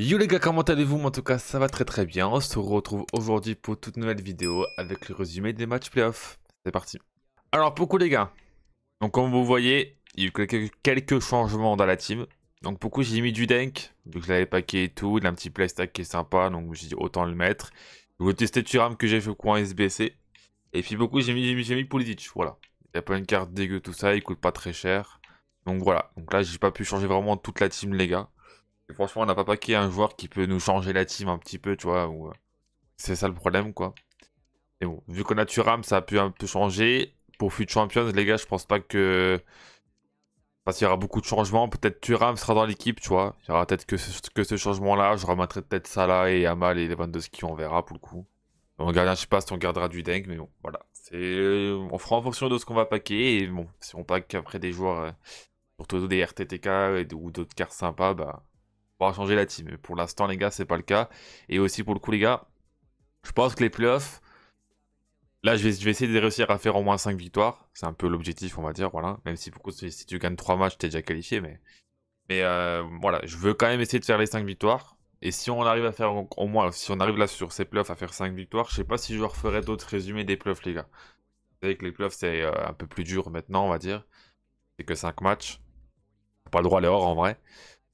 Yo les gars, comment allez-vous En tout cas, ça va très très bien. On se retrouve aujourd'hui pour toute nouvelle vidéo avec le résumé des matchs playoffs. C'est parti. Alors, beaucoup les gars. Donc, comme vous voyez, il y a eu quelques, changements dans la team. Donc, beaucoup, j'ai mis du Denk. Donc, je l'avais paqué et tout. Il a un petit playstack qui est sympa. Donc, j'ai dit autant le mettre. Je vais tester Turam que j'ai fait au coin SBC. Et puis, beaucoup, j'ai mis, mis, mis Politic. Voilà. Il n'y a pas une carte dégueu, tout ça. Il coûte pas très cher. Donc, voilà. Donc, là, j'ai pas pu changer vraiment toute la team, les gars franchement, on n'a pas paqué un joueur qui peut nous changer la team un petit peu, tu vois. Ou... Euh, c'est ça le problème, quoi. Et bon, vu qu'on a Turam, ça a pu un peu changer. Pour Fut Champions, les gars, je pense pas que. Parce qu'il y aura beaucoup de changements. Peut-être Turam sera dans l'équipe, tu vois. Il y aura peut-être que ce, ce changement-là. Je remettrai peut-être Salah et Amal et Lewandowski, on verra pour le coup. On gardien, je sais pas si on gardera du dingue, mais bon, voilà. On fera en fonction de ce qu'on va paquer. Et bon, si on pack après des joueurs, euh, surtout des RTTK ou d'autres cartes sympas, bah, va changer la team. Mais pour l'instant, les gars, c'est pas le cas. Et aussi, pour le coup, les gars, je pense que les playoffs, là, je vais, essayer de réussir à faire au moins 5 victoires. C'est un peu l'objectif, on va dire. Voilà. Même si, beaucoup, si tu gagnes 3 matchs, t'es déjà qualifié. Mais, mais euh, voilà, je veux quand même essayer de faire les 5 victoires. Et si on arrive à faire au moins, si on arrive là sur ces playoffs à faire 5 victoires, je sais pas si je referais d'autres résumés des playoffs, les gars. Vous savez que les playoffs, c'est euh, un peu plus dur maintenant, on va dire. C'est que 5 matchs. Pas le droit à l'erreur en vrai.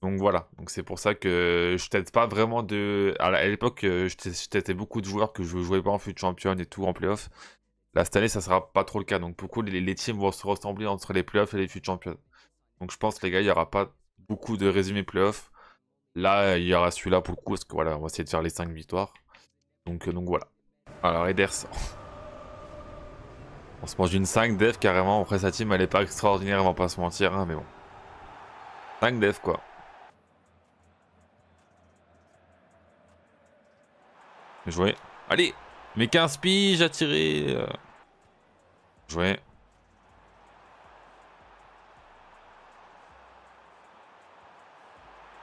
Donc voilà, donc c'est pour ça que je t'aide pas vraiment de. À l'époque, euh, je t'étais beaucoup de joueurs que je jouais pas en fut champion et tout en playoff. Là, cette année, ça sera pas trop le cas. Donc, beaucoup, les, les teams vont se ressembler entre les playoffs et les fut champions. Donc, je pense, les gars, il y aura pas beaucoup de résumés playoffs. Là, il y aura celui-là pour le coup, parce que voilà, on va essayer de faire les 5 victoires. Donc, euh, donc voilà. Alors, Eders. On se mange une 5 def carrément. Après, sa team, elle est pas extraordinaire, on va pas se mentir, hein, mais bon. 5 Dev quoi. Jouer joué. Allez Mais 15 piges à tirer euh. Jouer Joué.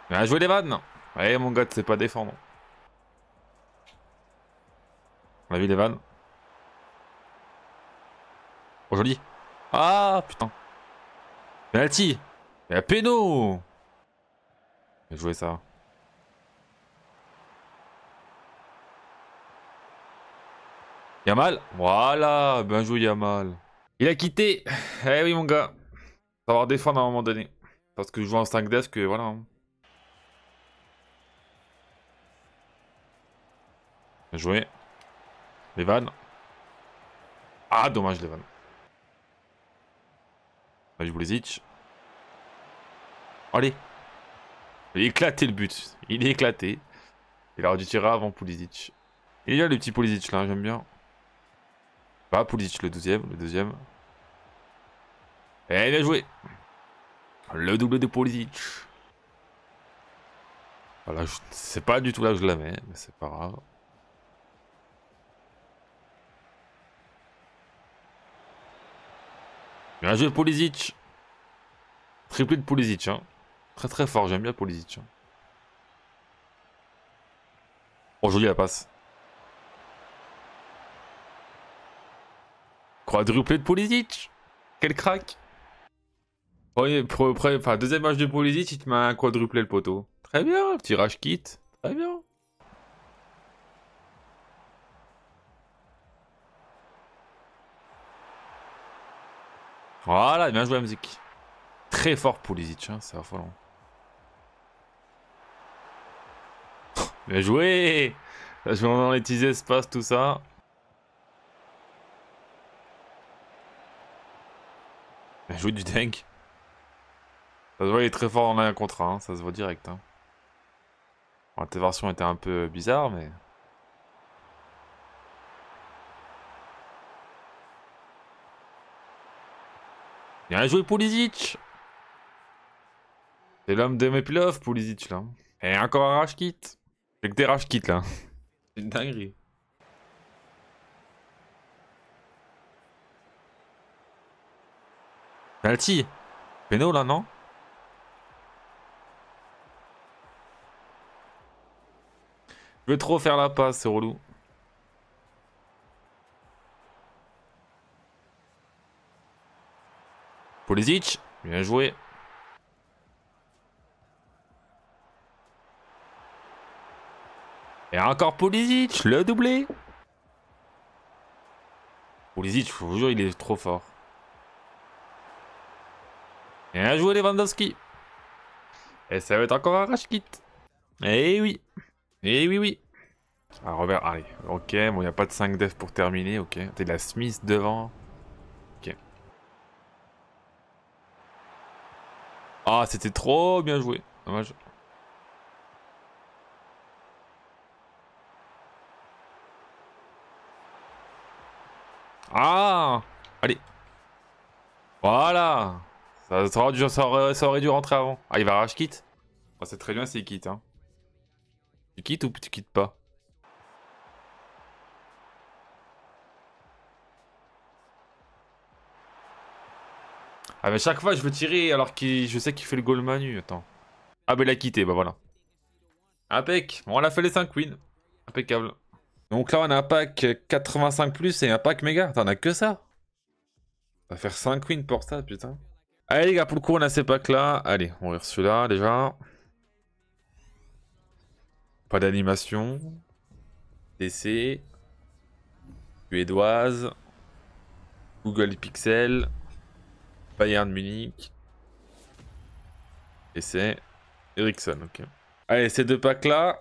Bien joué les vannes Allez mon gars, c'est pas défendre. On a vu les vannes. Oh joli Ah putain Penalty Et à péno Bien joué ça. Yamal Voilà, bien joué Yamal. Il a quitté. Eh oui mon gars. Savoir défendre à un moment donné. Parce que je joue en 5 que voilà. Hein. Bien joué. Les Ah, dommage les vannes. Allez, itch. Allez. Il a éclaté le but. Il est éclaté. Il a dû tirer avant Pulisic. Il y a le petit Pulisic là, j'aime bien. Pas bah, Pulisic le deuxième, le deuxième. Et eh, bien joué Le double de Pulisic. Voilà, je... c'est pas du tout là que je la mets, mais c'est pas grave. Bien joué Pulisic Triplé de Pulisic, hein. Très très fort, j'aime bien Pulisic. Hein. Oh, joli la passe. Quadruplé de Polizic Quel crack enfin, deuxième match de Polizic, il te met un quadruplé le poteau. Très bien, tirage kit. Très bien. Voilà, bien joué la musique. Très fort Polizic, hein, c'est affolant. bien joué je vais dans les petits espaces, tout ça. Jouer joue du tank. Ça se voit, il est très fort en 1 contre 1, ça se voit direct. Hein. versions étaient un peu bizarres, mais... Bien joué Pulisic C'est l'homme de mes playoffs, Pulisic, là. Et encore un rage kit. J'ai que des rashkits là. C'est une dinguerie. Alti, Péno là, non Je veux trop faire la passe, c'est relou. Polizic, bien joué. Et encore Polizic, le doublé. Polizic, je il est trop fort. Bien joué Lewandowski. Et ça va être encore un rush kit. Eh oui. Eh oui, oui. Ah, Robert allez Ok, bon, il n'y a pas de 5 def pour terminer. Ok. T'es la Smith devant. Ok. Ah, c'était trop bien joué. Dommage. Ah Allez. Voilà ça, aurait dû, rentrer avant. Ah, il va rage quitte ah, C'est très bien s'il quitte. Hein. Tu quittes ou tu quittes pas Ah mais chaque fois je veux tirer alors que je sais qu'il fait le goal manu, attends. Ah bah il a quitté, bah voilà. Impeccable bon, on a fait les 5 wins. Impeccable. Donc là on a un pack 85 et un pack méga. T'en as que ça On va faire 5 wins pour ça putain. Allez les gars, pour le coup, on a ces packs-là. Allez, on va celui-là déjà. Pas d'animation. DC. Suédoise. Google Pixel. Bayern Munich. Et c'est Ericsson, ok. Allez, ces deux packs-là.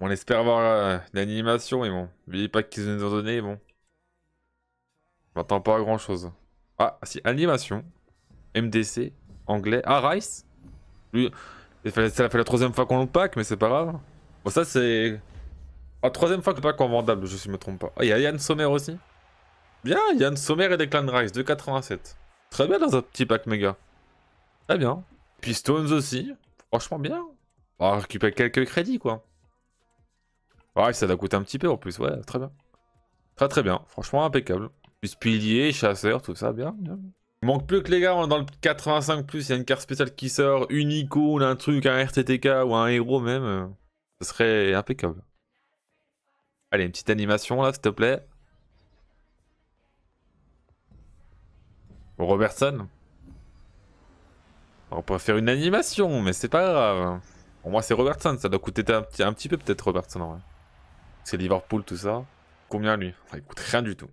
On espère avoir l'animation, euh, mais bon. Les packs qu'ils nous ont donné, bon. J'entends pas grand-chose. Ah, si, animation. MDC, anglais. Ah, Rice Lui, fait la troisième fois qu'on le pack, mais c'est pas grave. Bon, ça, c'est. la troisième fois que le pack est vendable, je ne me trompe pas. Ah, il y a Yann Sommer aussi. Bien, Yann Sommer et Declan Rice, de 87. Très bien dans un petit pack méga. Très bien. pistons aussi. Franchement, bien. On va récupérer quelques crédits, quoi. Ouais, ah, ça doit coûter un petit peu en plus. Ouais, très bien. Très, très bien. Franchement, impeccable. Plus chasseur, tout ça, bien. bien. Manque plus que les gars, dans le 85 plus, il y a une carte spéciale qui sort, une icône, un truc, un RTTK ou un héros même. Euh, ce serait impeccable. Allez, une petite animation là, s'il te plaît. Robertson On pourrait faire une animation, mais c'est pas grave. Pour moi, c'est Robertson, ça doit coûter un petit, un petit peu peut-être Robertson en C'est Liverpool, tout ça. Combien lui Ça coûte rien du tout.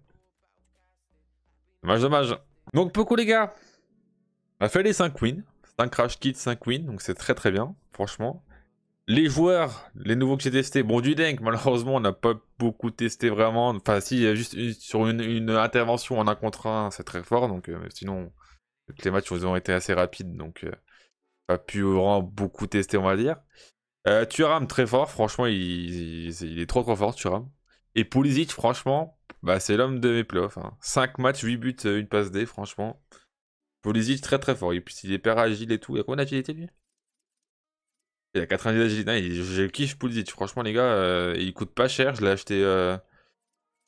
Dommage, dommage. Donc beaucoup les gars, on a fait les 5 wins. 5 crash kits, 5 wins, donc c'est très très bien, franchement. Les joueurs, les nouveaux que j'ai testés, bon du Denk, malheureusement on n'a pas beaucoup testé vraiment. Enfin si, juste sur une, intervention en un contre 1, c'est très fort, donc euh, sinon les matchs ont été assez rapides, donc euh, pas pu vraiment beaucoup tester on va dire. Euh, très fort, franchement il, est trop trop fort Turam Et Pulisic franchement, bah, c'est l'homme de mes playoffs. 5 hein. matchs, 8 buts, euh, une passe D, franchement. Poulizic très très fort. Il, il est hyper agile et tout. Il a combien d'agilité lui Il a 90 d'agilité. Je kiffe Poulizic, Franchement, les gars, euh, il coûte pas cher. Je l'ai acheté, euh,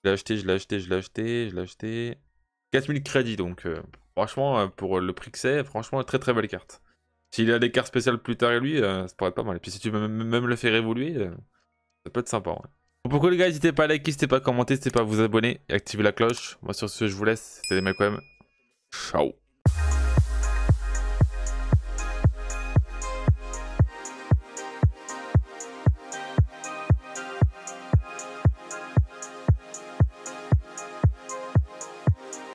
l'ai acheté. Je l'ai acheté, je l'ai acheté, je l'ai acheté, 4000 crédits donc. franchement, pour le prix que c'est, franchement, très très belle carte. S'il a des cartes spéciales plus tard et lui, ça pourrait être pas mal. Et puis si tu veux même le faire évoluer, ça peut être sympa. Pourquoi les gars, n'hésitez pas à liker, n'hésitez pas à commenter, n'hésitez pas à vous abonner et activer la cloche. Moi sur ce, je vous laisse. C'était les mecs quand même. Ciao